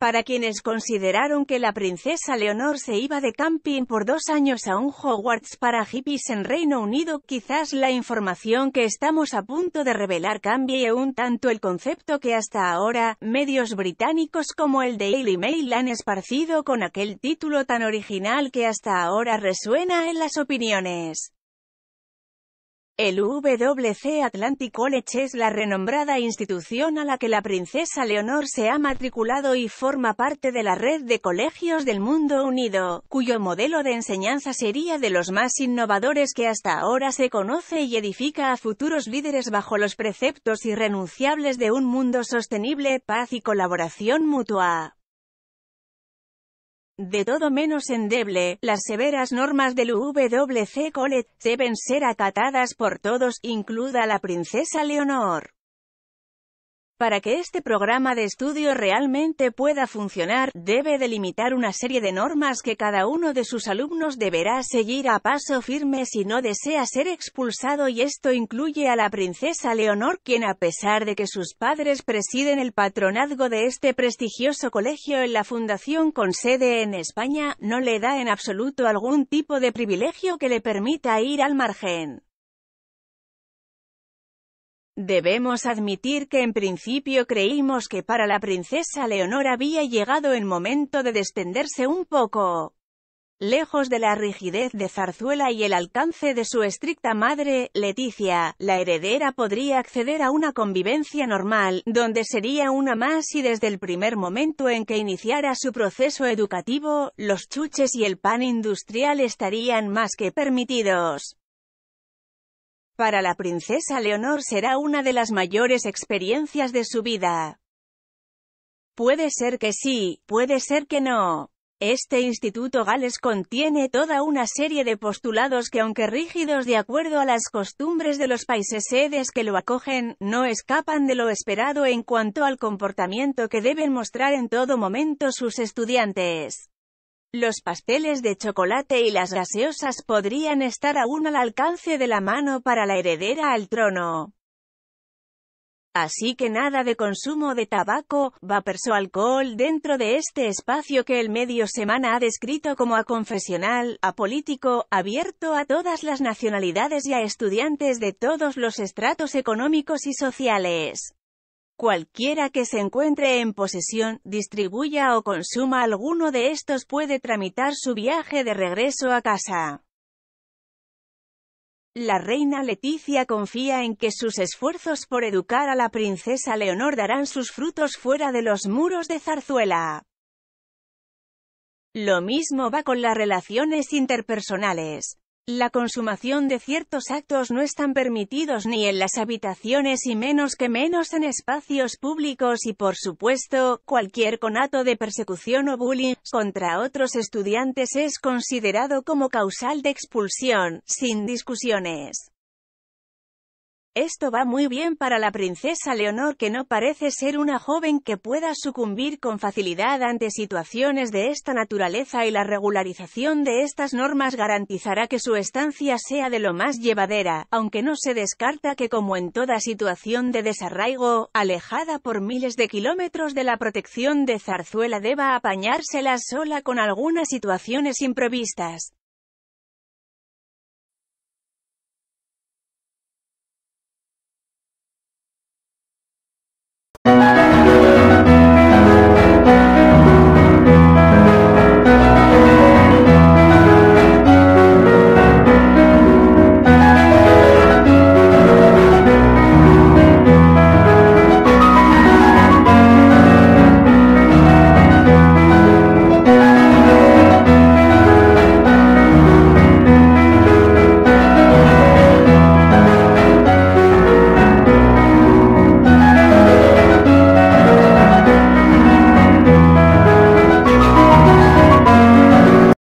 Para quienes consideraron que la princesa Leonor se iba de camping por dos años a un Hogwarts para hippies en Reino Unido, quizás la información que estamos a punto de revelar cambie un tanto el concepto que hasta ahora, medios británicos como el Daily Mail han esparcido con aquel título tan original que hasta ahora resuena en las opiniones. El WC Atlantic College es la renombrada institución a la que la princesa Leonor se ha matriculado y forma parte de la red de colegios del mundo unido, cuyo modelo de enseñanza sería de los más innovadores que hasta ahora se conoce y edifica a futuros líderes bajo los preceptos irrenunciables de un mundo sostenible, paz y colaboración mutua de todo menos endeble, las severas normas del wc Colet deben ser acatadas por todos, incluida la princesa Leonor. Para que este programa de estudio realmente pueda funcionar, debe delimitar una serie de normas que cada uno de sus alumnos deberá seguir a paso firme si no desea ser expulsado y esto incluye a la princesa Leonor quien a pesar de que sus padres presiden el patronazgo de este prestigioso colegio en la fundación con sede en España, no le da en absoluto algún tipo de privilegio que le permita ir al margen. Debemos admitir que en principio creímos que para la princesa Leonor había llegado el momento de descenderse un poco. Lejos de la rigidez de Zarzuela y el alcance de su estricta madre, Leticia, la heredera podría acceder a una convivencia normal, donde sería una más y desde el primer momento en que iniciara su proceso educativo, los chuches y el pan industrial estarían más que permitidos. Para la princesa Leonor será una de las mayores experiencias de su vida. Puede ser que sí, puede ser que no. Este Instituto Gales contiene toda una serie de postulados que aunque rígidos de acuerdo a las costumbres de los países sedes que lo acogen, no escapan de lo esperado en cuanto al comportamiento que deben mostrar en todo momento sus estudiantes. Los pasteles de chocolate y las gaseosas podrían estar aún al alcance de la mano para la heredera al trono. Así que nada de consumo de tabaco, vapers o alcohol dentro de este espacio que el medio semana ha descrito como a confesional, a político, abierto a todas las nacionalidades y a estudiantes de todos los estratos económicos y sociales. Cualquiera que se encuentre en posesión, distribuya o consuma alguno de estos puede tramitar su viaje de regreso a casa. La reina Leticia confía en que sus esfuerzos por educar a la princesa Leonor darán sus frutos fuera de los muros de Zarzuela. Lo mismo va con las relaciones interpersonales. La consumación de ciertos actos no están permitidos ni en las habitaciones y menos que menos en espacios públicos y por supuesto, cualquier conato de persecución o bullying contra otros estudiantes es considerado como causal de expulsión, sin discusiones. Esto va muy bien para la princesa Leonor que no parece ser una joven que pueda sucumbir con facilidad ante situaciones de esta naturaleza y la regularización de estas normas garantizará que su estancia sea de lo más llevadera, aunque no se descarta que como en toda situación de desarraigo, alejada por miles de kilómetros de la protección de Zarzuela deba apañársela sola con algunas situaciones improvistas.